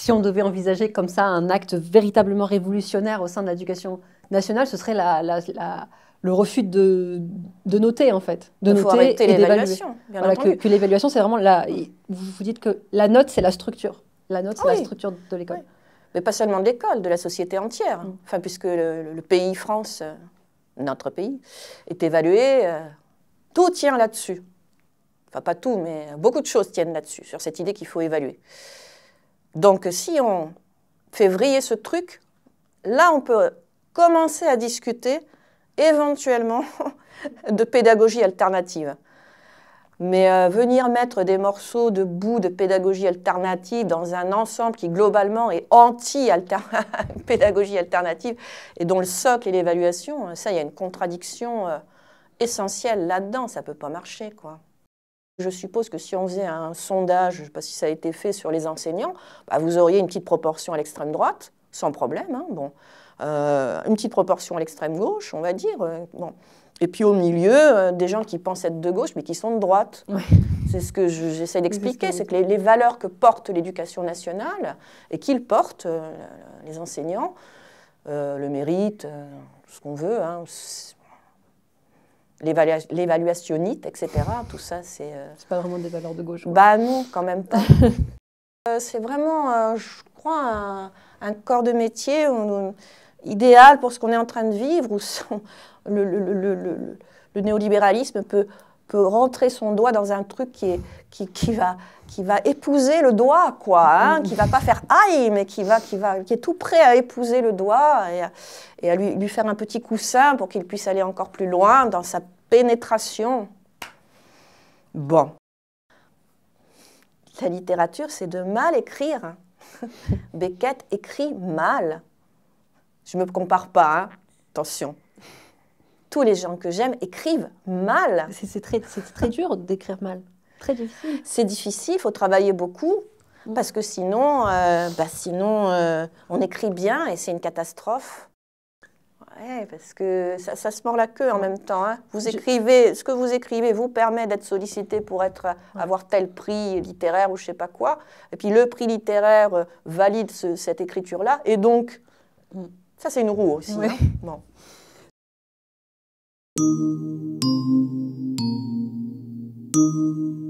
si on devait envisager comme ça un acte véritablement révolutionnaire au sein de l'éducation nationale, ce serait le refus de, noter, en fait. De noter et d'évaluer. que, que l'évaluation, c'est vraiment la. Vous vous dites que la note, c'est la structure. La note, c'est la structure de l'école. Mais pas seulement de l'école, de la société entière. Mm. Enfin, puisque le, pays France, euh, notre pays, est évalué, euh, tout tient là-dessus. Enfin, pas tout, mais beaucoup de choses tiennent là-dessus, sur cette idée qu'il faut évaluer. Donc si on fait vriller ce truc, là on peut commencer à discuter éventuellement de pédagogie alternative. Mais euh, venir mettre des morceaux de bout de pédagogie alternative dans un ensemble qui globalement est anti-pédagogie alternative et dont le socle est l'évaluation, euh, ça, il y a une contradiction euh, essentielle là-dedans, ça ne peut pas marcher. quoi. Je suppose que si on faisait un sondage, je ne sais pas si ça a été fait sur les enseignants, bah, vous auriez une petite proportion à l'extrême droite, sans problème. Hein, bon. Euh, une petite proportion à l'extrême gauche, on va dire. Euh, bon. Et puis au milieu, euh, des gens qui pensent être de gauche, mais qui sont de droite. C'est ce que j'essaie d'expliquer, c'est que les, valeurs que porte l'éducation nationale et qu'ils portent, les enseignants, le mérite, ce qu'on veut, hein, l'évaluationnite, etc. Tout ça, c'est. Euh, c'est pas vraiment des valeurs de gauche. Bah non, quand même pas. Euh, c'est vraiment, je crois, un, corps de métier idéal pour ce qu'on est en train de vivre, où le, néolibéralisme peut peut rentrer son doigt dans un truc qui, qui, va, épouser le doigt, quoi, hein, qui va pas faire aïe, mais qui, va, qui, va, qui est tout prêt à épouser le doigt et à, lui, lui faire un petit coussin pour qu'il puisse aller encore plus loin dans sa pénétration. Bon. La littérature, c'est de mal écrire. Hein. Beckett écrit mal. Je ne me compare pas, hein. attention tous les gens que j'aime écrivent mal. C'est très, dur d'écrire mal. Très difficile. C'est difficile, il faut travailler beaucoup. Mm. Parce que sinon, euh, bah, sinon euh, on écrit bien et c'est une catastrophe. Ouais, parce que ça, se mord la queue en même temps. Hein. Vous écrivez, ce que vous écrivez vous permet d'être sollicité pour être, euh, avoir tel prix littéraire ou je sais pas quoi. Et puis le prix littéraire valide cette écriture-là. Et donc, mm. ça c'est une roue aussi. Hein. Bon. Thank you.